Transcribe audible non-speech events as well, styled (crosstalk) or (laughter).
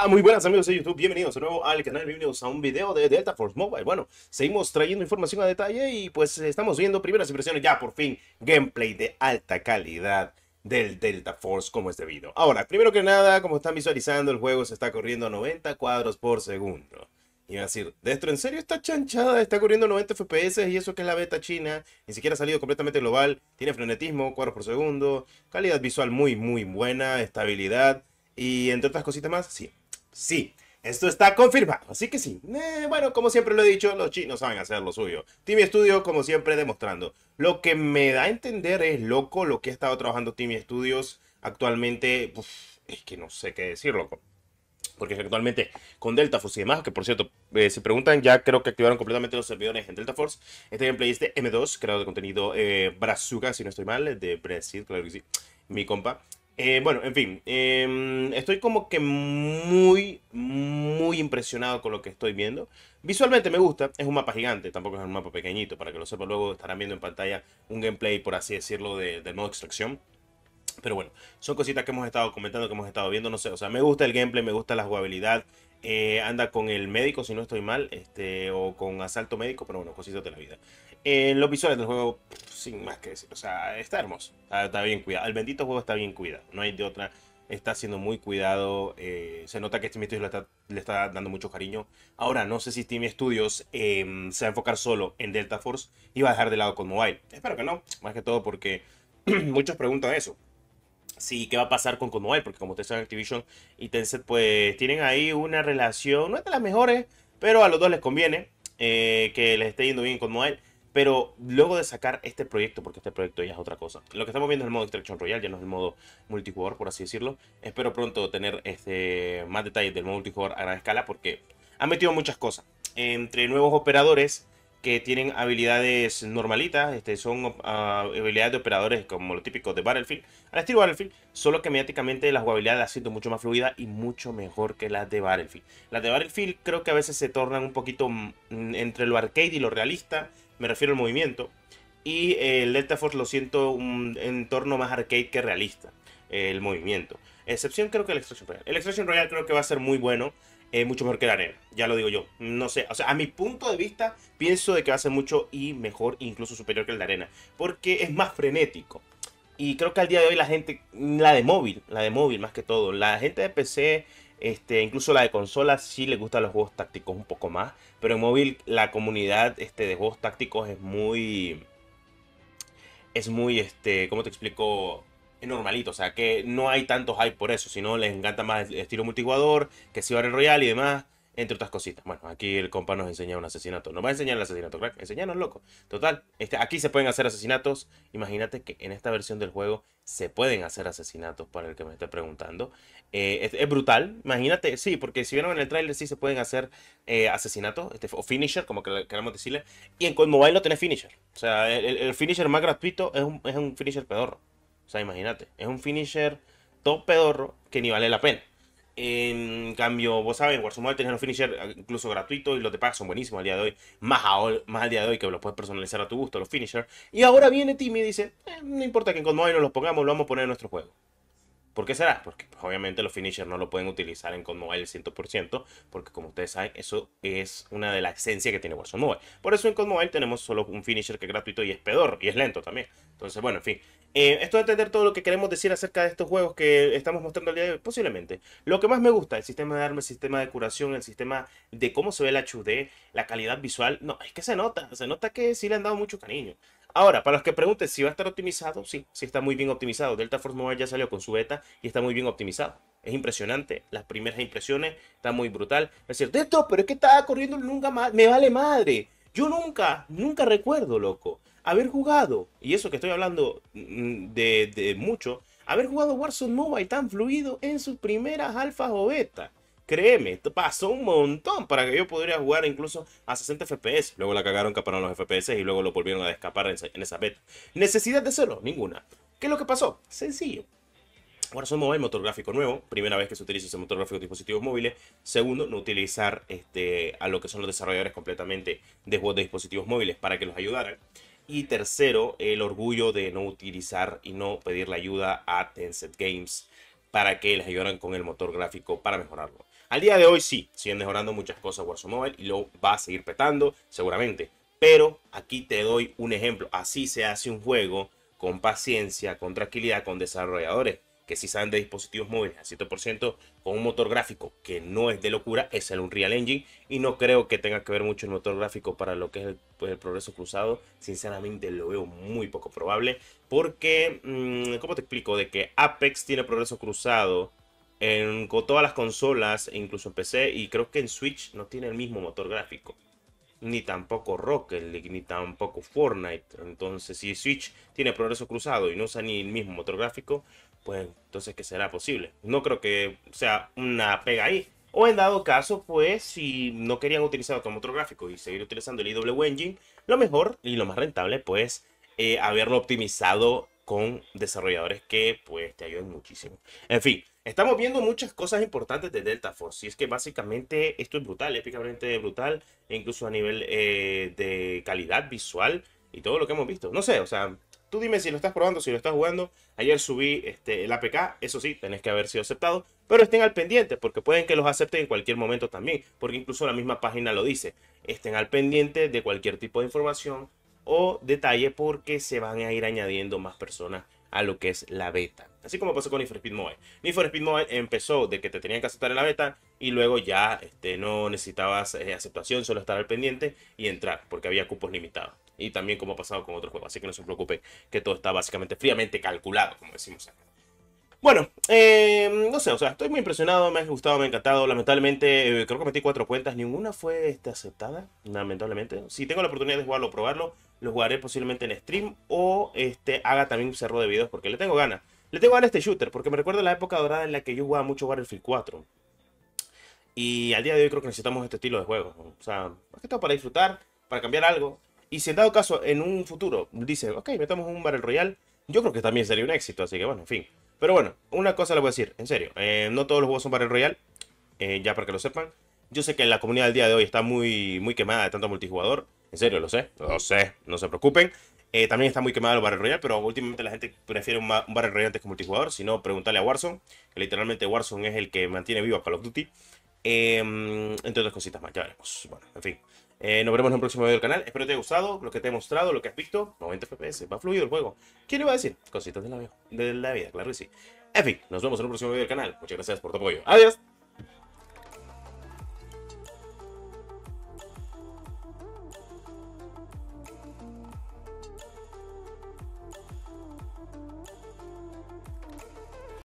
Ah, muy buenas amigos de YouTube, bienvenidos de nuevo al canal, bienvenidos a un video de Delta Force Mobile Bueno, seguimos trayendo información a detalle y pues estamos viendo primeras impresiones ya por fin Gameplay de alta calidad del Delta Force como es debido Ahora, primero que nada, como están visualizando, el juego se está corriendo a 90 cuadros por segundo y va a decir, Destro, ¿en serio está chanchada? Está corriendo 90 FPS y eso que es la beta china. Ni siquiera ha salido completamente global. Tiene frenetismo, cuadros por segundo. Calidad visual muy, muy buena. Estabilidad. Y entre otras cositas más, sí, Sí, esto está confirmado, así que sí. Eh, bueno, como siempre lo he dicho, los chinos saben hacer lo suyo. Timmy Studios, como siempre, demostrando. Lo que me da a entender es loco lo que ha estado trabajando Timmy Studios actualmente. es que no sé qué decir, loco. Porque actualmente con Delta Force y demás, que por cierto, se eh, si preguntan, ya creo que activaron completamente los servidores en Delta Force. Este gameplay es de M2, creador de contenido eh, si no estoy mal, de Brasil, claro que sí, mi compa. Eh, bueno, en fin, em, estoy como que muy, muy impresionado con lo que estoy viendo. Visualmente me gusta, es un mapa gigante, tampoco es un mapa pequeñito, para que lo sepa luego estarán viendo en pantalla un gameplay, por así decirlo, de, del modo extracción. Pero bueno, son cositas que hemos estado comentando, que hemos estado viendo, no sé, o sea, me gusta el gameplay, me gusta la jugabilidad. Eh, anda con el médico, si no estoy mal, este, o con asalto médico, pero bueno, cositas de la vida. En eh, los visuales del juego, sin más que decir, o sea, está hermoso, está, bien cuidado. El bendito juego está bien cuidado, no hay de otra. Está siendo muy cuidado. Eh, se nota que Steam Studios le está, le está, dando mucho cariño. Ahora, no sé si Steam Studios em, se va a enfocar solo en Delta Force y va a dejar de lado con Mobile. Espero que no, más que todo porque (clears throat) muchos preguntan eso. Sí, ¿qué va a pasar con Mobile, Porque como ustedes saben, Activision y Tencent pues tienen ahí una relación, no es de las mejores, pero a los dos les conviene eh, que les esté yendo bien con Mobile. Pero luego de sacar este proyecto, porque este proyecto ya es otra cosa, lo que estamos viendo es el modo Extraction Royale, ya no es el modo multijugador, por así decirlo. Espero pronto tener este, más detalles del modo multijugador a gran escala, porque han metido muchas cosas. Entre nuevos operadores que tienen habilidades normalitas, este, son ah, habilidades de operadores como lo típico de Battlefield, al estilo Battlefield, solo que mediáticamente las jugabilidad la siento mucho más fluida y mucho mejor que las de Battlefield. Las de Battlefield creo que a veces se tornan un poquito mm, entre lo arcade y lo realista, me refiero al movimiento. Y eh, el Delta Force lo siento un entorno más arcade que realista, eh, el movimiento. Excepción creo que el Extraction Royale, El Extraction Royale creo que va a ser muy bueno, eh, mucho mejor que el Arena, ya lo digo yo. No sé, o sea, a mi punto de vista pienso de que va a ser mucho y mejor, incluso superior que el de Arena, porque es más frenético. Y creo que al día de hoy la gente, la de móvil, la de móvil más que todo, la gente de PC este, incluso la de consola sí le gustan los juegos tácticos un poco más. Pero en móvil la comunidad este, de juegos tácticos es muy... Es muy, este, ¿cómo te explico? normalito, o sea que no hay tantos hype por eso, Si no, les encanta más el estilo multijugador, que si Royale y demás entre otras cositas. Bueno, aquí el compa nos enseña un asesinato. Nos va a enseñar el asesinato, crack. Enseñanos, loco. Total, este, aquí se pueden hacer asesinatos. Imagínate que en esta versión del juego se pueden hacer asesinatos, para el que me esté preguntando. Eh, es, brutal. Imagínate, sí, porque si vieron en el tráiler, sí se pueden hacer eh, asesinatos, este, o finisher, como queramos decirle. Y en mobile no tenés finisher. O sea, el, finisher más gratuito es un, es un finisher pedorro. O sea, imagínate, es un finisher todo pedorro que ni vale la pena. En cambio, vos sabes, Warzone tenés los finishers eh, incluso gratuitos y los de pago son buenísimos al día de hoy. Más, más al día de hoy que los puedes personalizar a tu gusto, los finisher. Y ahora viene Timmy y dice, eh, no importa que en Mobile no los pongamos, lo vamos a poner en nuestro juego. ¿Por qué será? Porque pues, obviamente los finishers no lo pueden utilizar en Mobile al 100%, porque como ustedes saben, eso es una de las esencias que tiene Warzone Mobile. Por eso en Mobile tenemos solo un finisher que es gratuito y es pedor, y es lento también. Entonces, bueno, en fin, eh, esto de entender todo lo que queremos decir acerca de estos juegos que estamos mostrando el día de hoy, posiblemente. Lo que más me gusta, el sistema de armas, el sistema de curación, el sistema de cómo se ve la HD, la calidad visual. No, es que se nota, se nota que sí le han dado mucho cariño. Ahora, para los que pregunten si va a estar optimizado, sí, sí está muy bien optimizado. Delta Force Mobile ya salió con su beta y está muy bien optimizado. Es impresionante, las primeras impresiones, Están muy brutal. Es cierto, esto, pero es que estaba corriendo nunca más, me vale madre. Yo nunca, nunca recuerdo, loco haber jugado, y eso que estoy hablando mm, de, mucho, haber jugado Warzone Mobile tan fluido en sus primeras alfas o betas. Créeme, pasó un montón para que yo pudiera jugar incluso a 60 FPS. Luego la cagaron, caparon los FPS y luego lo volvieron a escapar en, esa beta. ¿Necesidad de hacerlo? Ninguna. ¿Qué es lo que pasó? Sencillo. Warzone Mobile, motor gráfico nuevo. Primera vez que se utiliza ese motor gráfico de dispositivos móviles. Segundo, no utilizar este, a lo que son los desarrolladores completamente de juegos de dispositivos móviles para que los ayudaran. Y tercero, el orgullo de no utilizar y no pedir la ayuda a Tencent Games para que les ayudaran con el motor gráfico para mejorarlo. Al día de hoy sí, siguen mejorando muchas cosas Warzone Mobile y lo va a seguir petando seguramente. Pero aquí te doy un ejemplo. Así se hace un juego con paciencia, con tranquilidad, con desarrolladores que si salen de dispositivos móviles al 100% con un motor gráfico que no es de locura, es el Unreal Engine y no creo que tenga que ver mucho el motor gráfico para lo que es el, pues, progreso cruzado. Sinceramente lo veo muy poco probable porque, mm, ¿cómo te explico? De que Apex tiene progreso cruzado en, todas las consolas, incluso en PC y creo que en Switch no tiene el mismo motor gráfico ni tampoco Rocket League, ni tampoco Fortnite. Entonces, si Switch tiene progreso cruzado y no usa ni el mismo motor gráfico, pues entonces, ¿qué será posible? No creo que sea una pega ahí. O en dado caso, pues, si no querían utilizar otro motor gráfico y seguir utilizando el IW Engine, lo mejor y lo más rentable, pues, eh, haberlo optimizado con desarrolladores que pues te ayuden muchísimo. En fin, estamos viendo muchas cosas importantes de Delta Force. Y es que básicamente esto es brutal, épicamente brutal, e incluso a nivel eh, de calidad visual y todo lo que hemos visto. No sé, o sea, tú dime si lo estás probando, si lo estás jugando. Ayer subí este, el APK, eso sí, tenés que haber sido aceptado. Pero estén al pendiente, porque pueden que los acepten en cualquier momento también. Porque incluso la misma página lo dice. Estén al pendiente de cualquier tipo de información o detalle porque se van a ir añadiendo más personas a lo que es la beta. Así como pasó con Need for Speed Mobile. Need Speed Mobile empezó de que te tenían que aceptar en la beta y luego ya este, no necesitabas eh, aceptación, solo estar al pendiente y entrar porque había cupos limitados. Y también como ha pasado con otros juegos. Así que no se preocupen que todo está básicamente fríamente calculado, como decimos bueno, em, no sé, o sea, estoy muy impresionado, me ha gustado, me ha encantado. Lamentablemente, eh, creo que metí cuatro cuentas, ninguna fue este, aceptada, lamentablemente. Si tengo la oportunidad de jugarlo, probarlo, lo jugaré posiblemente en stream o este, haga también un cerro de videos porque le tengo ganas. Le tengo ganas a este shooter porque me recuerda la época dorada en la que yo jugaba mucho Battlefield 4. Y al día de hoy creo que necesitamos este estilo de juego. O sea, más que todo para disfrutar, para cambiar algo. Y si en dado caso en un futuro dice, ok, metamos un Battle Royale, yo creo que también sería un éxito. Así que bueno, en fin. Pero bueno, una cosa les voy a decir, en serio, eh, no todos los juegos son Battle royal eh, ya para que lo sepan. Yo sé que la comunidad del día de hoy está muy, muy quemada de tanto multijugador, en serio, lo sé, lo sé, no se preocupen. Eh, también está muy quemado el Battle royal pero últimamente la gente prefiere un, un royal antes que multijugador, si no, preguntarle a Warzone, que literalmente Warzone es el que mantiene vivo a Call of Duty. Em, entre otras cositas más, ya veremos. Bueno, en fin. Eh, nos veremos en el próximo video del canal. Espero te haya gustado lo que te he mostrado, lo que has visto. 90 FPS, va fluido el juego. ¿Quién le va a decir? Cositas de la, de la vida, claro que sí. En fin, nos vemos en el próximo video del canal. Muchas gracias por tu apoyo. Adiós.